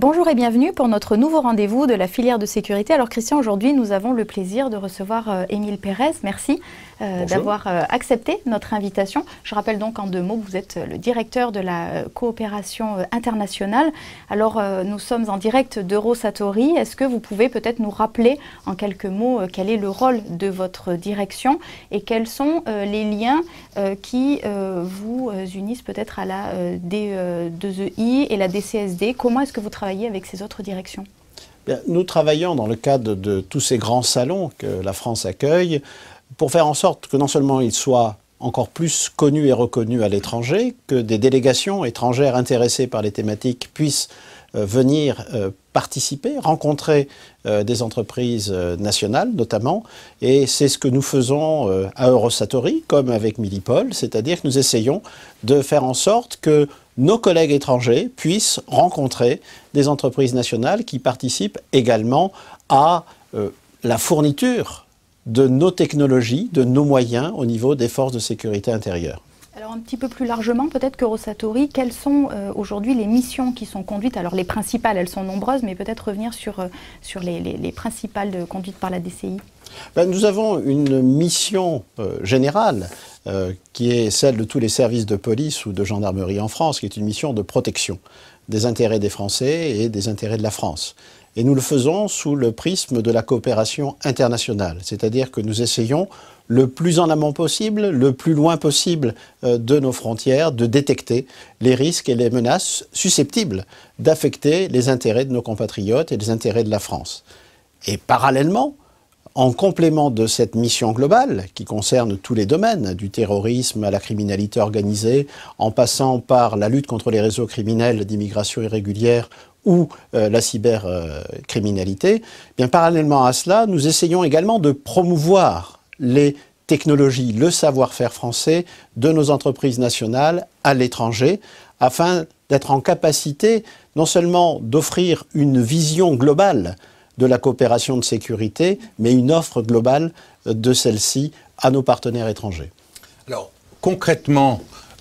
Bonjour et bienvenue pour notre nouveau rendez-vous de la filière de sécurité. Alors Christian, aujourd'hui nous avons le plaisir de recevoir euh, Émile Pérez. Merci euh, d'avoir euh, accepté notre invitation. Je rappelle donc en deux mots, vous êtes le directeur de la coopération internationale. Alors nous sommes en direct d'Eurosatori. Est-ce que vous pouvez peut-être nous rappeler en quelques mots quel est le rôle de votre direction et quels sont les liens qui vous unissent peut-être à la D2EI e et la DCSD Comment est-ce que vous travaillez avec ces autres directions Nous travaillons dans le cadre de tous ces grands salons que la France accueille pour faire en sorte que non seulement ils soient encore plus connus et reconnus à l'étranger, que des délégations étrangères intéressées par les thématiques puissent euh, venir euh, participer, rencontrer euh, des entreprises nationales notamment, et c'est ce que nous faisons à Eurosatory comme avec Millipol, c'est-à-dire que nous essayons de faire en sorte que nos collègues étrangers puissent rencontrer des entreprises nationales qui participent également à la fourniture de nos technologies, de nos moyens au niveau des forces de sécurité intérieure. Alors un petit peu plus largement, peut-être que Rosatori, quelles sont euh, aujourd'hui les missions qui sont conduites Alors les principales, elles sont nombreuses, mais peut-être revenir sur, euh, sur les, principales de, conduites par la DCI. Ben, nous avons une mission euh, générale qui est celle de tous les services de police ou de gendarmerie en France, qui est une mission de protection des intérêts des Français et des intérêts de la France. Et nous le faisons sous le prisme de la coopération internationale, c'est-à-dire que nous essayons le plus en amont possible, le plus loin possible euh, de nos frontières, de détecter les risques et les menaces susceptibles d'affecter les intérêts de nos compatriotes et les intérêts de la France. Et parallèlement, en complément de cette mission globale qui concerne tous les domaines, du terrorisme à la criminalité organisée, en passant par la lutte contre les réseaux criminels d'immigration irrégulière ou euh, la cybercriminalité, eh bien parallèlement à cela, nous essayons également de promouvoir les technologie, le savoir-faire français de nos entreprises nationales à l'étranger, afin d'être en capacité non seulement d'offrir une vision globale de la coopération de sécurité, mais une offre globale de celle-ci à nos partenaires étrangers. Alors, concrètement,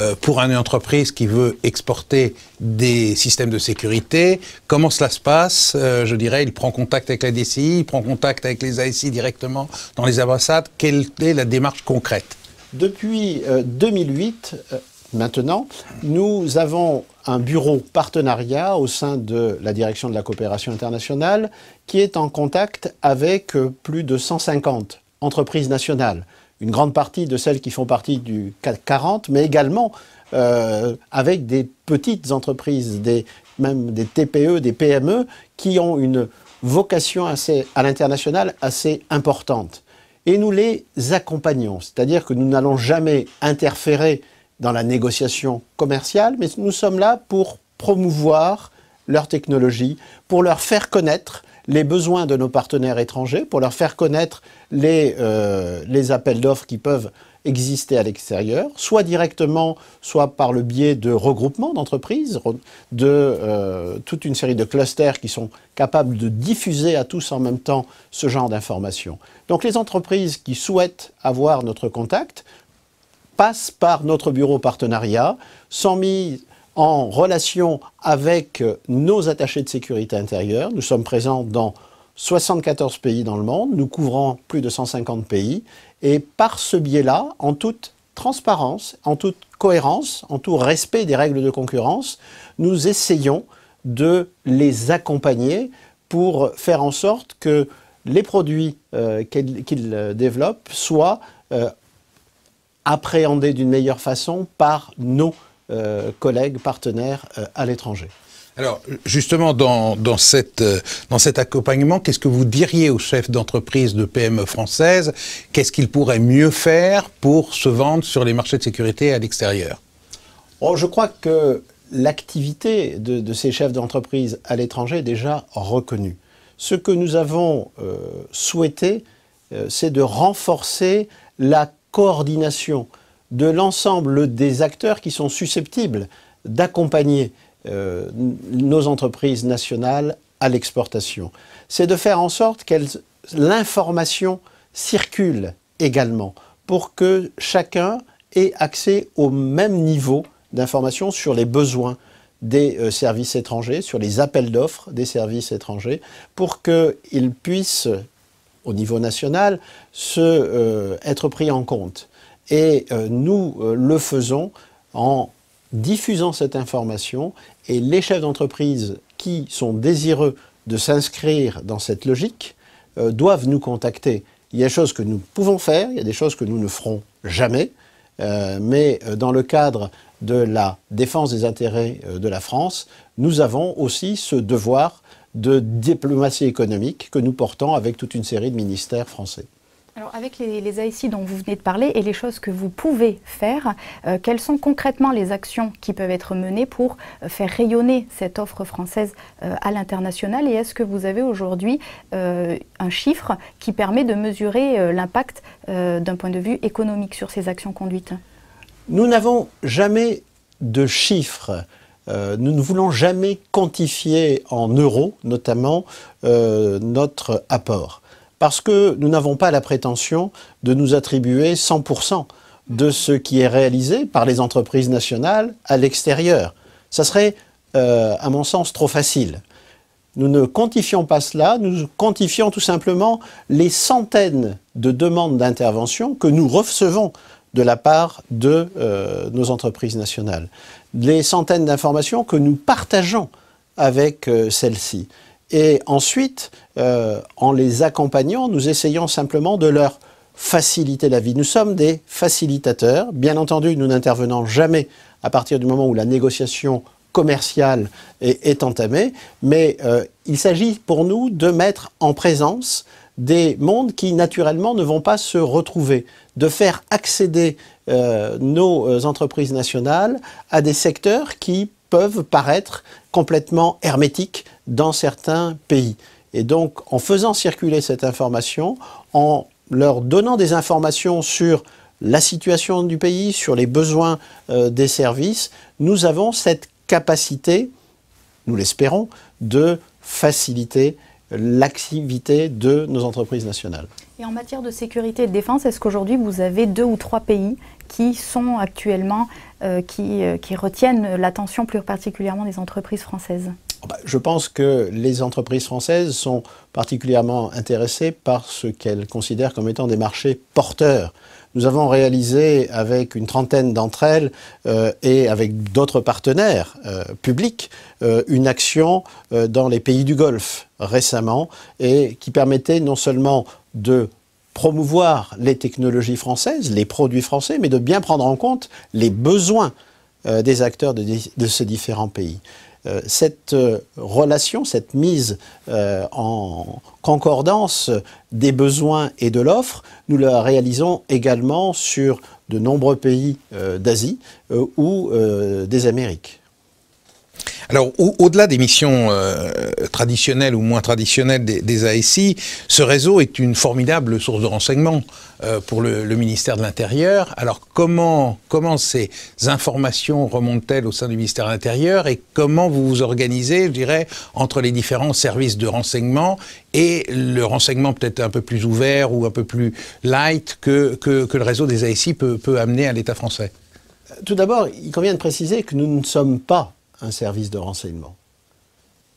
euh, pour une entreprise qui veut exporter des systèmes de sécurité, comment cela se passe euh, Je dirais, il prend contact avec la DCI, il prend contact avec les ASI directement dans les ambassades. Quelle est la démarche concrète Depuis 2008, euh, maintenant, nous avons un bureau partenariat au sein de la direction de la coopération internationale qui est en contact avec plus de 150 entreprises nationales une grande partie de celles qui font partie du CAC 40, mais également euh, avec des petites entreprises, des, même des TPE, des PME, qui ont une vocation assez, à l'international assez importante. Et nous les accompagnons, c'est-à-dire que nous n'allons jamais interférer dans la négociation commerciale, mais nous sommes là pour promouvoir leur technologie, pour leur faire connaître les besoins de nos partenaires étrangers, pour leur faire connaître les, euh, les appels d'offres qui peuvent exister à l'extérieur, soit directement, soit par le biais de regroupements d'entreprises, de euh, toute une série de clusters qui sont capables de diffuser à tous en même temps ce genre d'informations. Donc les entreprises qui souhaitent avoir notre contact passent par notre bureau partenariat, sont mises en relation avec euh, nos attachés de sécurité intérieure. Nous sommes présents dans 74 pays dans le monde, nous couvrons plus de 150 pays, et par ce biais-là, en toute transparence, en toute cohérence, en tout respect des règles de concurrence, nous essayons de les accompagner pour faire en sorte que les produits euh, qu'ils euh, développent soient appréhendés d'une meilleure façon par nos euh, collègues, partenaires euh, à l'étranger. Alors justement, dans, dans, cette, euh, dans cet accompagnement, qu'est-ce que vous diriez aux chefs d'entreprise de PME françaises Qu'est-ce qu'ils pourraient mieux faire pour se vendre sur les marchés de sécurité à l'extérieur oh, Je crois que l'activité de, ces chefs d'entreprise à l'étranger est déjà reconnue. Ce que nous avons souhaité, c'est de renforcer la coordination de l'ensemble des acteurs qui sont susceptibles d'accompagner euh, nos entreprises nationales à l'exportation. C'est de faire en sorte que l'information circule également pour que chacun ait accès au même niveau d'information sur les besoins des euh, services étrangers, sur les appels d'offres des services étrangers, pour qu'ils puissent, au niveau national, se, euh, être pris en compte. Et euh, nous euh, le faisons en diffusant cette information et les chefs d'entreprise qui sont désireux de s'inscrire dans cette logique euh, doivent nous contacter. Il y a des choses que nous pouvons faire, il y a des choses que nous ne ferons jamais, mais dans le cadre de la défense des intérêts de la France, nous avons aussi ce devoir de diplomatie économique que nous portons avec toute une série de ministères français. Alors avec les, les, dont vous venez de parler et les choses que vous pouvez faire, euh, quelles sont concrètement les actions qui peuvent être menées pour euh, faire rayonner cette offre française euh, à l'international Et est-ce que vous avez aujourd'hui un chiffre qui permet de mesurer l'impact d'un point de vue économique sur ces actions conduites Nous n'avons jamais de chiffres nous ne voulons jamais quantifier en euros, notamment, notre apport parce que nous n'avons pas la prétention de nous attribuer 100% de mm. ce qui est réalisé par les entreprises nationales à l'extérieur. Ça serait, euh, à mon sens, trop facile. Nous ne quantifions pas cela, nous quantifions tout simplement les centaines de demandes d'intervention que nous recevons de la part de euh, nos entreprises nationales, les centaines d'informations que nous partageons avec euh, celles-ci. Et ensuite, euh, en les accompagnant, nous essayons simplement de leur faciliter la vie. Nous sommes des facilitateurs. Bien entendu, nous n'intervenons jamais à partir du moment où la négociation commerciale est, entamée, mais euh, il s'agit pour nous de mettre en présence des mondes qui naturellement ne vont pas se retrouver, de faire accéder euh, nos entreprises nationales à des secteurs qui peuvent paraître complètement hermétiques dans certains pays. Et donc, en faisant circuler cette information, en leur donnant des informations sur la situation du pays, sur les besoins euh, des services, nous avons cette capacité, nous l'espérons, de faciliter l'activité de nos entreprises nationales. Et en matière de sécurité et de défense, est-ce qu'aujourd'hui vous avez deux ou trois pays qui sont actuellement, euh, euh, qui retiennent l'attention plus particulièrement des entreprises françaises Oh, bah, je pense que les entreprises françaises sont particulièrement intéressées par ce qu'elles considèrent comme étant des marchés porteurs. Nous avons réalisé avec une trentaine d'entre elles euh, et avec d'autres partenaires euh, publics euh, une action dans les pays du Golfe récemment et qui permettait non seulement de promouvoir les technologies françaises, les produits français, mais de bien prendre en compte les besoins des acteurs de ces différents pays. Euh, cette euh, relation, cette mise euh, en concordance des besoins et de l'offre, nous la réalisons également sur de nombreux pays d'Asie ou des Amériques. Alors, au-delà des missions euh, traditionnelles ou moins traditionnelles des, des, ASI, ce réseau est une formidable source de renseignements euh, pour le, ministère de l'Intérieur. Alors, comment, ces informations remontent-elles au sein du ministère de l'Intérieur et comment vous vous organisez, je dirais, entre les différents services de renseignement et le renseignement peut-être un peu plus ouvert ou un peu plus light que, le réseau des ASI peut amener à l'État français tout d'abord, il convient de préciser que nous ne sommes pas un service de renseignement,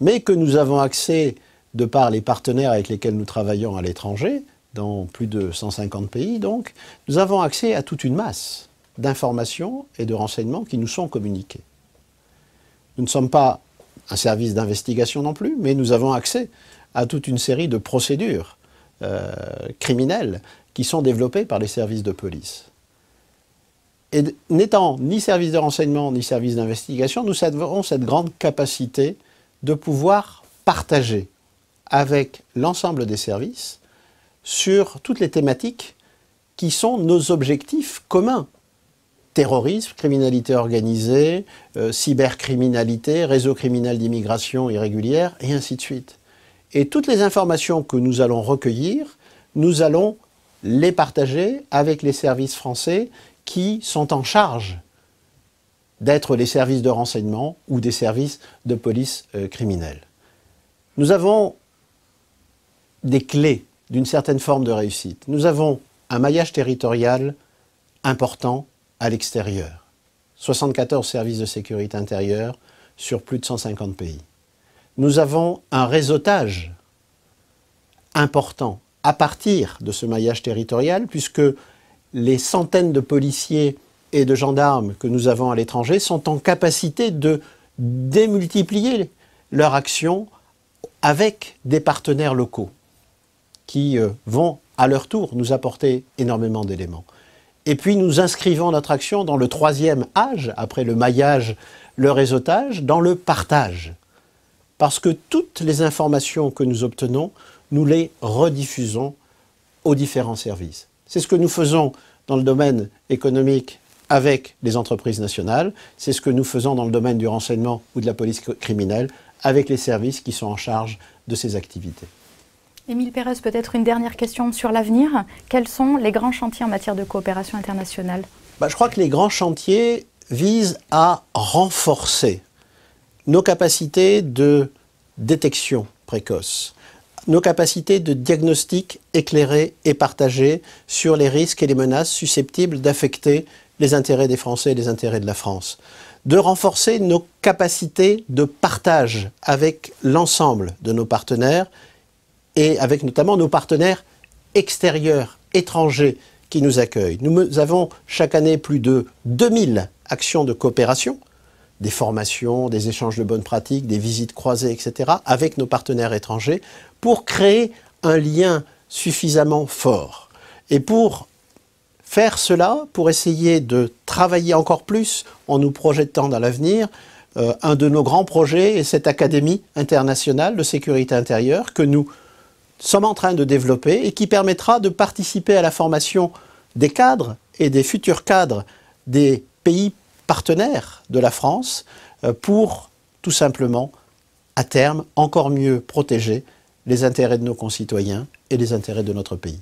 mais que nous avons accès, de par les partenaires avec lesquels nous travaillons à l'étranger, dans plus de 150 pays donc, nous avons accès à toute une masse d'informations et de renseignements qui nous sont communiqués. Nous ne sommes pas un service d'investigation non plus, mais nous avons accès à toute une série de procédures euh, criminelles qui sont développées par les services de police. Et n'étant ni service de renseignement ni service d'investigation, nous avons cette grande capacité de pouvoir partager avec l'ensemble des services sur toutes les thématiques qui sont nos objectifs communs. Terrorisme, criminalité organisée, euh, cybercriminalité, réseau criminel d'immigration irrégulière, et ainsi de suite. Et toutes les informations que nous allons recueillir, nous allons les partager avec les services français qui sont en charge d'être les services de renseignement ou des services de police euh, criminelle. Nous avons des clés d'une certaine forme de réussite. Nous avons un maillage territorial important à l'extérieur. 74 services de sécurité intérieure sur plus de 150 pays. Nous avons un réseautage important à partir de ce maillage territorial, puisque les centaines de policiers et de gendarmes que nous avons à l'étranger sont en capacité de démultiplier leur action avec des partenaires locaux qui euh, vont à leur tour nous apporter énormément d'éléments. Et puis nous inscrivons notre action dans le troisième âge, après le maillage, le réseautage, dans le partage. Parce que toutes les informations que nous obtenons, nous les rediffusons aux différents services. C'est ce que nous faisons dans le domaine économique avec les entreprises nationales, c'est ce que nous faisons dans le domaine du renseignement ou de la police criminelle avec les services qui sont en charge de ces activités. Émile Pérez, peut-être une dernière question sur l'avenir. Quels sont les grands chantiers en matière de coopération internationale bah, Je crois que les grands chantiers visent à renforcer nos capacités de détection précoce, nos capacités de diagnostic éclairé et partagé sur les risques et les menaces susceptibles d'affecter les intérêts des Français et les intérêts de la France. De renforcer nos capacités de partage avec l'ensemble de nos partenaires et avec notamment nos partenaires extérieurs, étrangers qui nous accueillent. Nous avons chaque année plus de 2000 actions de coopération des formations, des échanges de bonnes pratiques, des visites croisées, etc., avec nos partenaires étrangers, pour créer un lien suffisamment fort. Et pour faire cela, pour essayer de travailler encore plus en nous projetant dans l'avenir, euh, un de nos grands projets est cette Académie internationale de sécurité intérieure que nous sommes en train de développer et qui permettra de participer à la formation des cadres et des futurs cadres des pays partenaire de la France euh, pour tout simplement, à terme, encore mieux protéger les intérêts de nos concitoyens et les intérêts de notre pays.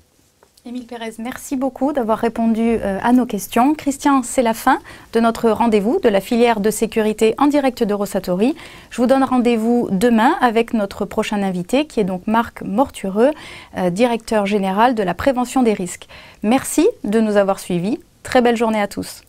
Émile Pérez, merci beaucoup d'avoir répondu euh, à nos questions. Christian, c'est la fin de notre rendez-vous de la filière de sécurité en direct de Rosatori. Je vous donne rendez-vous demain avec notre prochain invité qui est donc Marc Mortureux, euh, directeur général de la prévention des risques. Merci de nous avoir suivis. Très belle journée à tous.